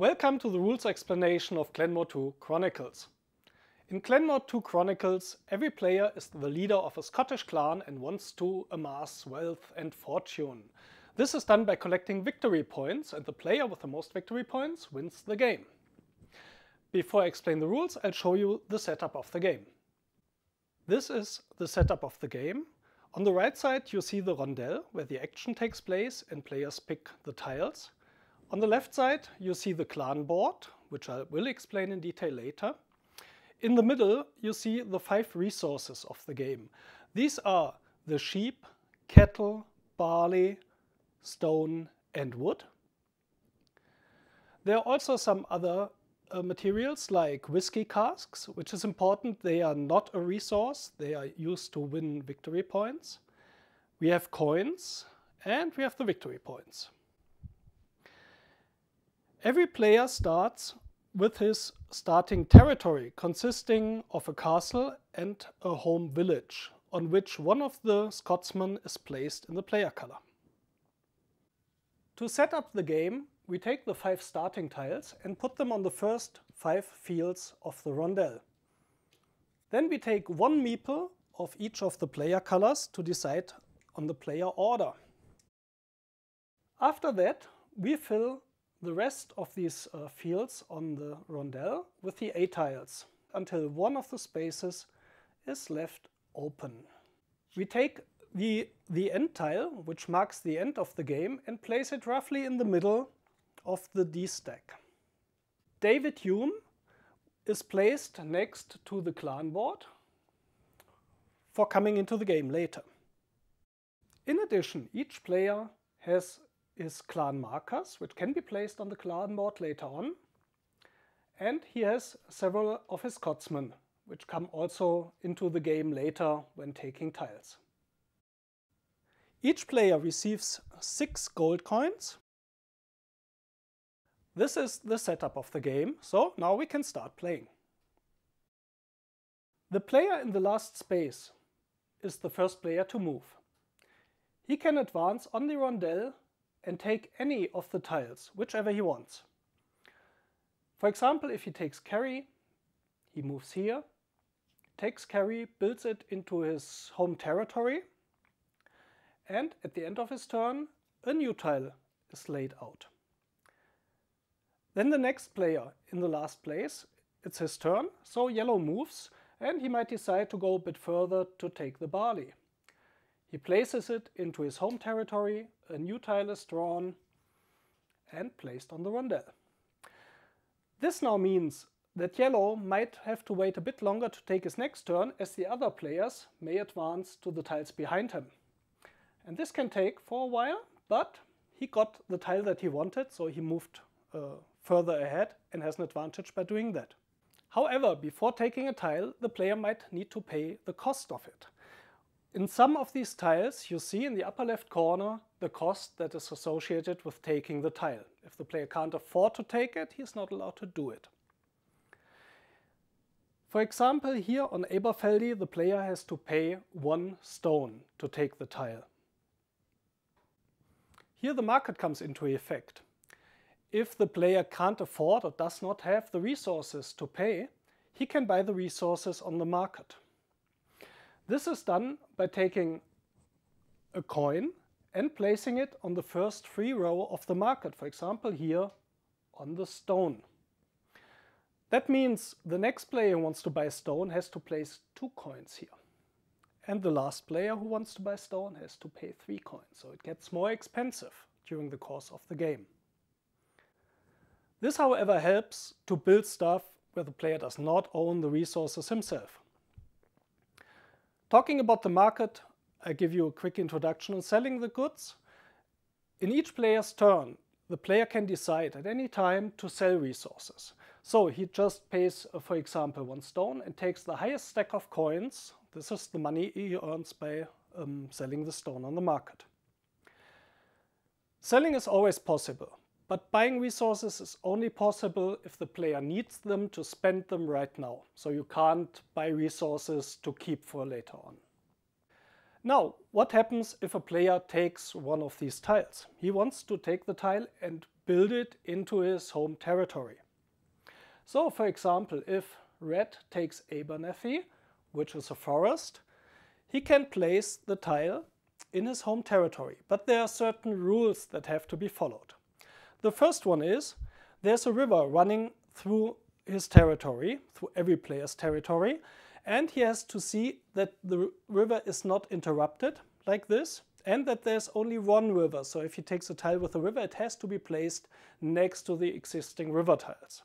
Welcome to the rules explanation of Glenmore 2 Chronicles. In Glenmore 2 Chronicles, every player is the leader of a Scottish clan and wants to amass wealth and fortune. This is done by collecting victory points and the player with the most victory points wins the game. Before I explain the rules, I'll show you the setup of the game. This is the setup of the game. On the right side you see the rondel, where the action takes place and players pick the tiles. On the left side, you see the clan board, which I will explain in detail later. In the middle, you see the five resources of the game. These are the sheep, cattle, barley, stone and wood. There are also some other uh, materials like whiskey casks, which is important. They are not a resource. They are used to win victory points. We have coins and we have the victory points. Every player starts with his starting territory, consisting of a castle and a home village, on which one of the Scotsmen is placed in the player color. To set up the game, we take the five starting tiles and put them on the first five fields of the rondel. Then we take one meeple of each of the player colors to decide on the player order. After that, we fill the rest of these uh, fields on the rondelle with the A tiles until one of the spaces is left open. We take the, the end tile, which marks the end of the game, and place it roughly in the middle of the D-stack. David Hume is placed next to the clan board for coming into the game later. In addition, each player has is clan markers, which can be placed on the clan board later on. And he has several of his Scotsmen, which come also into the game later when taking tiles. Each player receives six gold coins. This is the setup of the game, so now we can start playing. The player in the last space is the first player to move. He can advance on the rondelle and take any of the tiles, whichever he wants. For example, if he takes carry, he moves here, takes carry, builds it into his home territory, and at the end of his turn, a new tile is laid out. Then the next player in the last place, it's his turn, so yellow moves, and he might decide to go a bit further to take the barley. He places it into his home territory, a new tile is drawn and placed on the rondel. This now means that yellow might have to wait a bit longer to take his next turn as the other players may advance to the tiles behind him. And this can take for a while, but he got the tile that he wanted, so he moved uh, further ahead and has an advantage by doing that. However, before taking a tile, the player might need to pay the cost of it. In some of these tiles, you see in the upper left corner the cost that is associated with taking the tile. If the player can't afford to take it, he's not allowed to do it. For example, here on Eberfeldi, the player has to pay one stone to take the tile. Here the market comes into effect. If the player can't afford or does not have the resources to pay, he can buy the resources on the market. This is done by taking a coin and placing it on the first free row of the market, for example here on the stone. That means the next player who wants to buy stone has to place two coins here. And the last player who wants to buy stone has to pay three coins, so it gets more expensive during the course of the game. This however helps to build stuff where the player does not own the resources himself. Talking about the market, I give you a quick introduction on selling the goods. In each player's turn, the player can decide at any time to sell resources. So he just pays, uh, for example, one stone and takes the highest stack of coins. This is the money he earns by um, selling the stone on the market. Selling is always possible, but buying resources is only possible if the player needs them to spend them right now. So you can't buy resources to keep for later on. Now, what happens if a player takes one of these tiles? He wants to take the tile and build it into his home territory. So, for example, if red takes Abernethy, which is a forest, he can place the tile in his home territory, but there are certain rules that have to be followed. The first one is there's a river running through his territory, through every player's territory, and he has to see that the river is not interrupted like this and that there's only one river. So if he takes a tile with a river, it has to be placed next to the existing river tiles.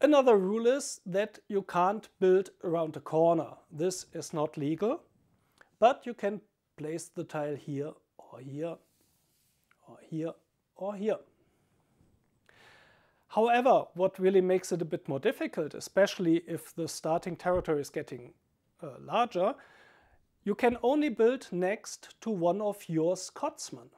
Another rule is that you can't build around a corner. This is not legal, but you can place the tile here or here or here or here. However, what really makes it a bit more difficult, especially if the starting territory is getting uh, larger, you can only build next to one of your Scotsmen.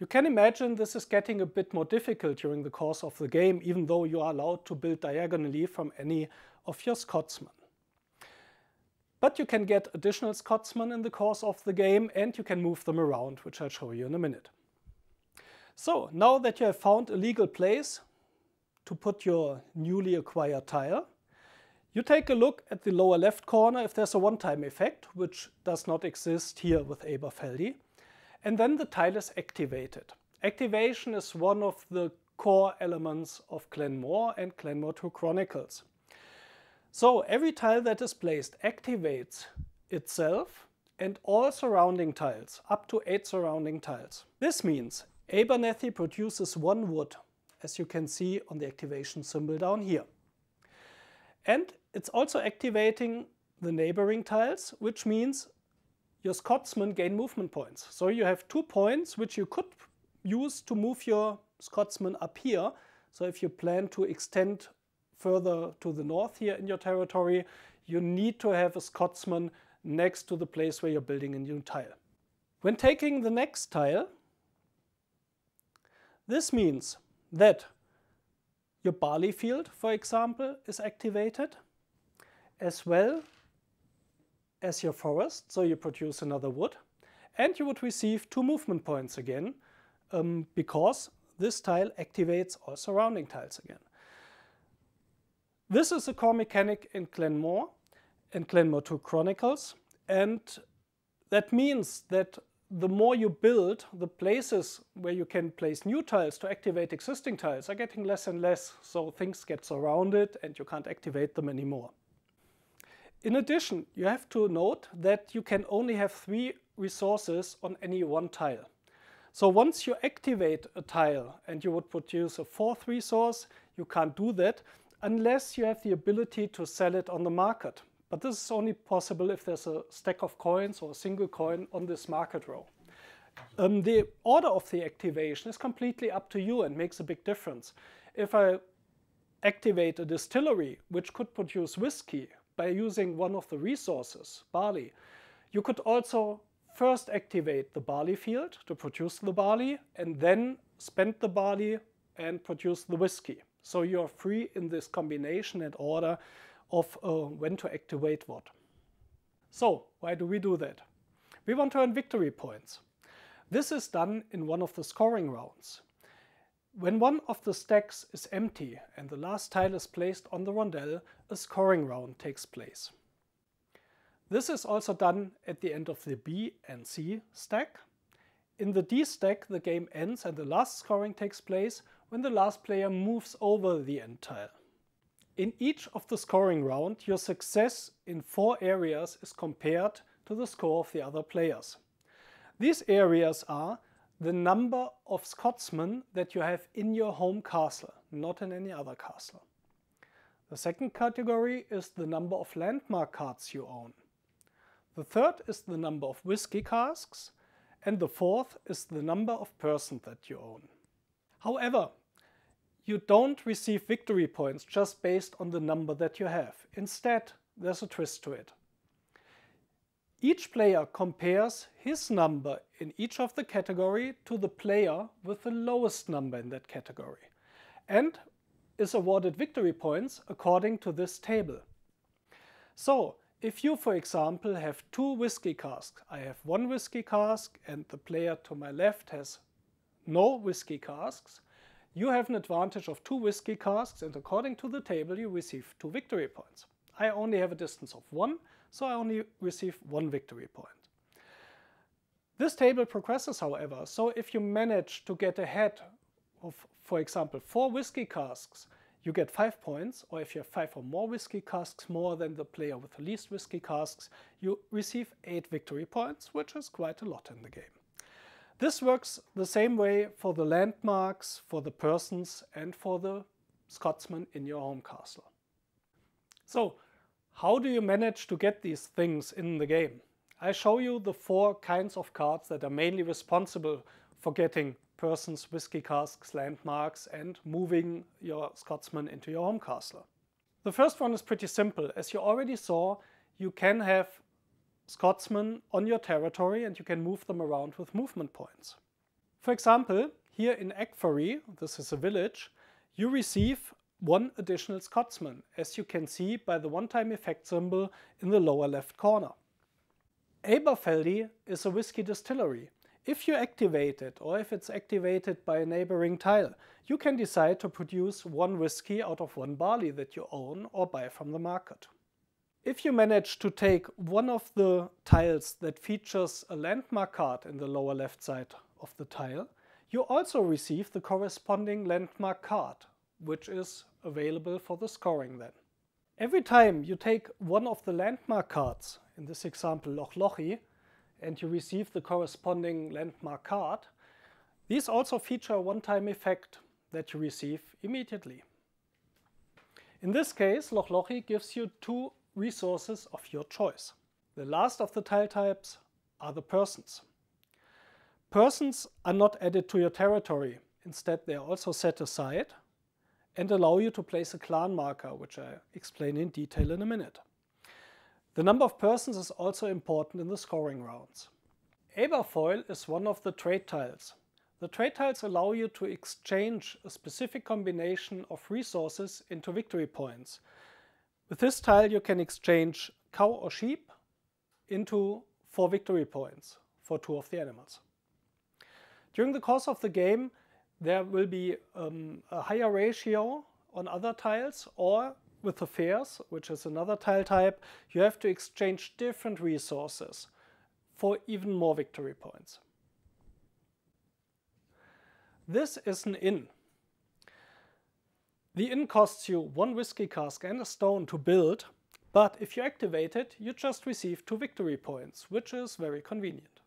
You can imagine this is getting a bit more difficult during the course of the game, even though you are allowed to build diagonally from any of your Scotsmen. But you can get additional Scotsmen in the course of the game and you can move them around, which I'll show you in a minute. So, now that you have found a legal place, to put your newly acquired tile. You take a look at the lower left corner if there's a one-time effect, which does not exist here with Aberfeldy. And then the tile is activated. Activation is one of the core elements of Glenmore and Glenmore 2 Chronicles. So every tile that is placed activates itself and all surrounding tiles, up to 8 surrounding tiles. This means Abernethy produces one wood as you can see on the activation symbol down here. And it's also activating the neighboring tiles, which means your Scotsman gain movement points. So you have two points which you could use to move your Scotsman up here. So if you plan to extend further to the north here in your territory, you need to have a Scotsman next to the place where you're building a new tile. When taking the next tile, this means that your barley field, for example, is activated, as well as your forest, so you produce another wood, and you would receive two movement points again, um, because this tile activates all surrounding tiles again. This is a core mechanic in Glenmore, in Glenmore 2 Chronicles, and that means that the more you build, the places where you can place new tiles to activate existing tiles are getting less and less, so things get surrounded and you can't activate them anymore. In addition, you have to note that you can only have three resources on any one tile. So once you activate a tile and you would produce a fourth resource, you can't do that unless you have the ability to sell it on the market. But this is only possible if there's a stack of coins or a single coin on this market row. Um, the order of the activation is completely up to you and makes a big difference. If I activate a distillery which could produce whiskey by using one of the resources, barley, you could also first activate the barley field to produce the barley and then spend the barley and produce the whiskey. So you're free in this combination and order of uh, when to activate what. So why do we do that? We want to earn victory points. This is done in one of the scoring rounds. When one of the stacks is empty and the last tile is placed on the rondelle, a scoring round takes place. This is also done at the end of the B and C stack. In the D stack the game ends and the last scoring takes place when the last player moves over the end tile. In each of the scoring round, your success in four areas is compared to the score of the other players. These areas are the number of Scotsmen that you have in your home castle, not in any other castle. The second category is the number of landmark cards you own. The third is the number of whiskey casks, and the fourth is the number of persons that you own. However, you don't receive victory points just based on the number that you have. Instead, there's a twist to it. Each player compares his number in each of the category to the player with the lowest number in that category and is awarded victory points according to this table. So, if you, for example, have two whiskey casks, I have one whiskey cask and the player to my left has no whiskey casks, you have an advantage of two whiskey casks and according to the table you receive two victory points. I only have a distance of one, so I only receive one victory point. This table progresses, however, so if you manage to get ahead of, for example, four whiskey casks, you get five points, or if you have five or more whiskey casks more than the player with the least whiskey casks, you receive eight victory points, which is quite a lot in the game. This works the same way for the landmarks, for the persons, and for the Scotsman in your home castle. So, how do you manage to get these things in the game? I show you the four kinds of cards that are mainly responsible for getting persons, whiskey casks, landmarks, and moving your Scotsman into your home castle. The first one is pretty simple. As you already saw, you can have Scotsmen on your territory and you can move them around with movement points. For example, here in Egfarie, this is a village, you receive one additional Scotsman, as you can see by the one-time effect symbol in the lower left corner. Aberfeldy is a whiskey distillery. If you activate it, or if it's activated by a neighboring tile, you can decide to produce one whiskey out of one barley that you own or buy from the market. If you manage to take one of the tiles that features a landmark card in the lower left side of the tile, you also receive the corresponding landmark card, which is available for the scoring then. Every time you take one of the landmark cards, in this example Loch Lochi, and you receive the corresponding landmark card, these also feature a one-time effect that you receive immediately. In this case, Loch Lochi gives you two resources of your choice. The last of the tile types are the persons. Persons are not added to your territory. Instead, they are also set aside and allow you to place a clan marker, which I explain in detail in a minute. The number of persons is also important in the scoring rounds. Aberfoil is one of the trade tiles. The trade tiles allow you to exchange a specific combination of resources into victory points, with this tile, you can exchange cow or sheep into four victory points for two of the animals. During the course of the game, there will be um, a higher ratio on other tiles or with the fairs, which is another tile type, you have to exchange different resources for even more victory points. This is an inn. The inn costs you one whiskey cask and a stone to build, but if you activate it, you just receive two victory points, which is very convenient.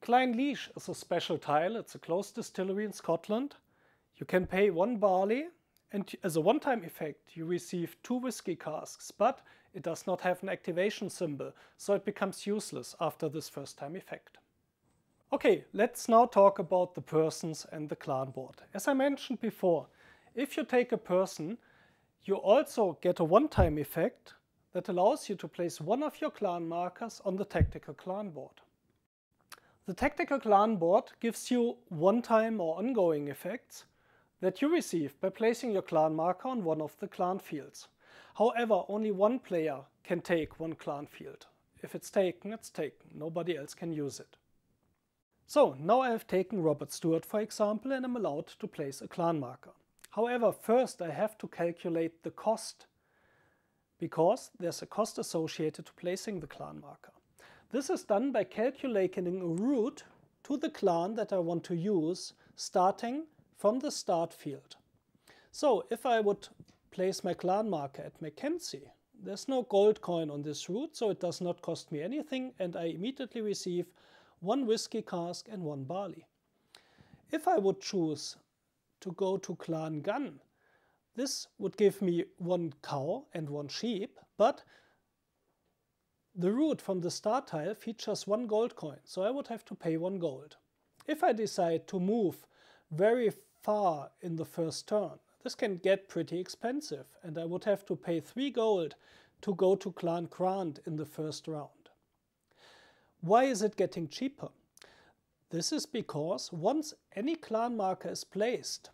Klein Leash is a special tile, it's a closed distillery in Scotland. You can pay one barley, and as a one-time effect you receive two whiskey casks, but it does not have an activation symbol, so it becomes useless after this first time effect. Okay, let's now talk about the persons and the clan board. As I mentioned before, if you take a person, you also get a one-time effect that allows you to place one of your clan markers on the tactical clan board. The tactical clan board gives you one-time or ongoing effects that you receive by placing your clan marker on one of the clan fields. However, only one player can take one clan field. If it's taken, it's taken. Nobody else can use it. So now I have taken Robert Stewart for example and I'm allowed to place a clan marker. However, first I have to calculate the cost because there's a cost associated to placing the clan marker. This is done by calculating a route to the clan that I want to use starting from the start field. So if I would place my clan marker at Mackenzie, there's no gold coin on this route, so it does not cost me anything and I immediately receive one whiskey cask and one barley. If I would choose to go to Clan Gun, this would give me one cow and one sheep, but the route from the star tile features one gold coin, so I would have to pay one gold. If I decide to move very far in the first turn, this can get pretty expensive, and I would have to pay three gold to go to Clan Grant in the first round. Why is it getting cheaper? This is because once any clan marker is placed,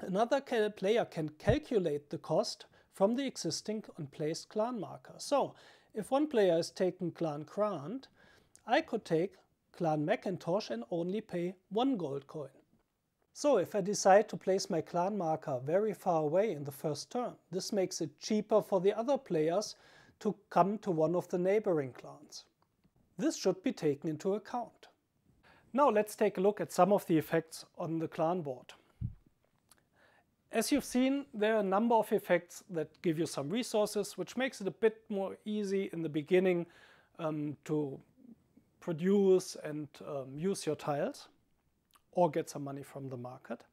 another player can calculate the cost from the existing unplaced clan marker. So if one player is taking clan Grant, I could take clan Macintosh and only pay one gold coin. So if I decide to place my clan marker very far away in the first turn, this makes it cheaper for the other players to come to one of the neighboring clans. This should be taken into account. Now let's take a look at some of the effects on the clan board. As you've seen, there are a number of effects that give you some resources, which makes it a bit more easy in the beginning um, to produce and um, use your tiles or get some money from the market.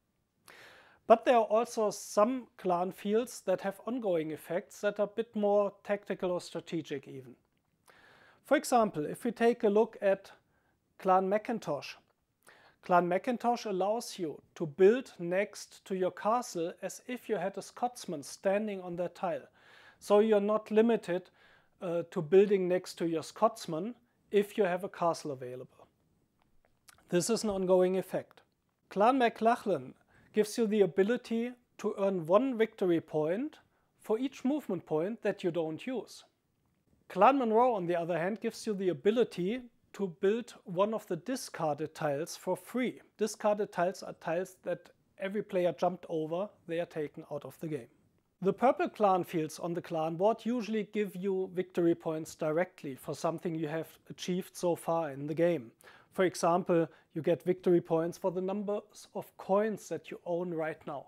But there are also some clan fields that have ongoing effects that are a bit more tactical or strategic even. For example, if we take a look at Clan Macintosh, Clan Macintosh allows you to build next to your castle as if you had a Scotsman standing on that tile. So you're not limited uh, to building next to your Scotsman if you have a castle available. This is an ongoing effect. Clan MacLachlan gives you the ability to earn one victory point for each movement point that you don't use. Clan Monroe, on the other hand, gives you the ability to build one of the discarded tiles for free. Discarded tiles are tiles that every player jumped over, they are taken out of the game. The purple clan fields on the clan board usually give you victory points directly for something you have achieved so far in the game. For example, you get victory points for the numbers of coins that you own right now.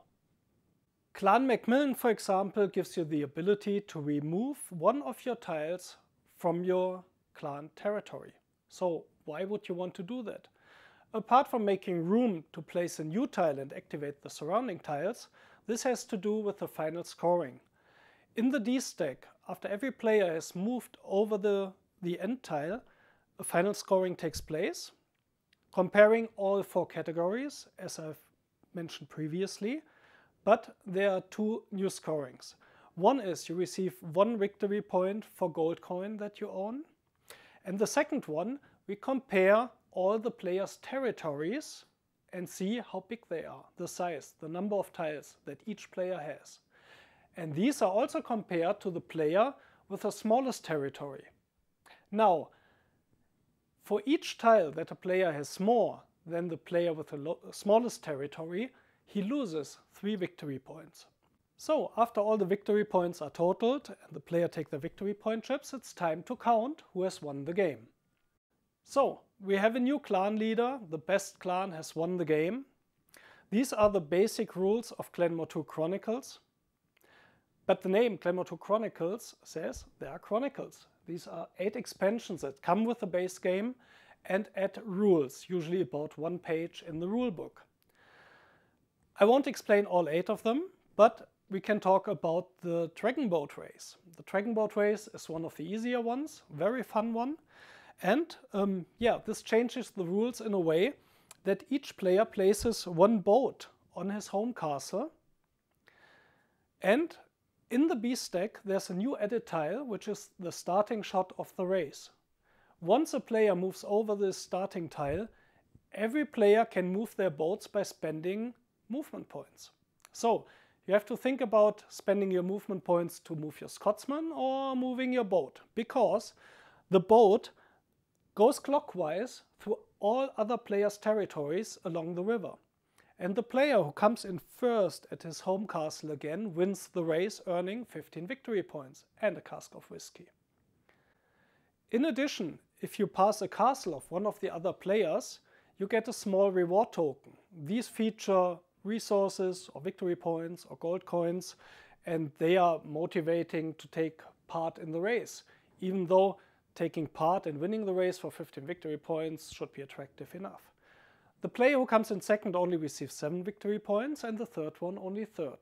Clan Macmillan, for example, gives you the ability to remove one of your tiles from your clan territory. So why would you want to do that? Apart from making room to place a new tile and activate the surrounding tiles, this has to do with the final scoring. In the D stack, after every player has moved over the, the end tile, a final scoring takes place. Comparing all four categories, as I've mentioned previously, but there are two new scorings. One is you receive one victory point for gold coin that you own. And the second one, we compare all the players' territories and see how big they are, the size, the number of tiles that each player has. And these are also compared to the player with the smallest territory. Now, for each tile that a player has more than the player with the smallest territory, he loses three victory points. So after all the victory points are totaled and the player take the victory point chips, it's time to count who has won the game. So we have a new clan leader, the best clan has won the game. These are the basic rules of Clanmore 2 Chronicles. But the name Clanmore 2 Chronicles says there are chronicles. These are eight expansions that come with the base game and add rules, usually about one page in the rulebook. I won't explain all eight of them, but we can talk about the Dragon Boat Race. The Dragon Boat Race is one of the easier ones, very fun one. And um, yeah, this changes the rules in a way that each player places one boat on his home castle. And in the B stack, there's a new edit tile, which is the starting shot of the race. Once a player moves over this starting tile, every player can move their boats by spending movement points. So you have to think about spending your movement points to move your Scotsman or moving your boat because the boat goes clockwise through all other players' territories along the river. And the player who comes in first at his home castle again wins the race earning 15 victory points and a cask of whiskey. In addition, if you pass a castle of one of the other players, you get a small reward token. These feature resources or victory points or gold coins, and they are motivating to take part in the race, even though taking part and winning the race for 15 victory points should be attractive enough. The player who comes in second only receives 7 victory points and the third one only third.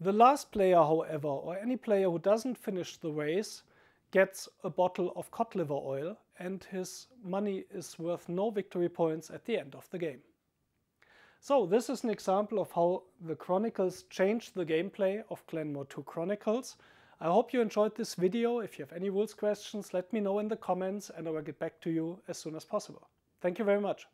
The last player, however, or any player who doesn't finish the race, gets a bottle of cod liver oil and his money is worth no victory points at the end of the game. So this is an example of how the Chronicles changed the gameplay of Glenmore 2 Chronicles. I hope you enjoyed this video. If you have any rules questions, let me know in the comments and I will get back to you as soon as possible. Thank you very much.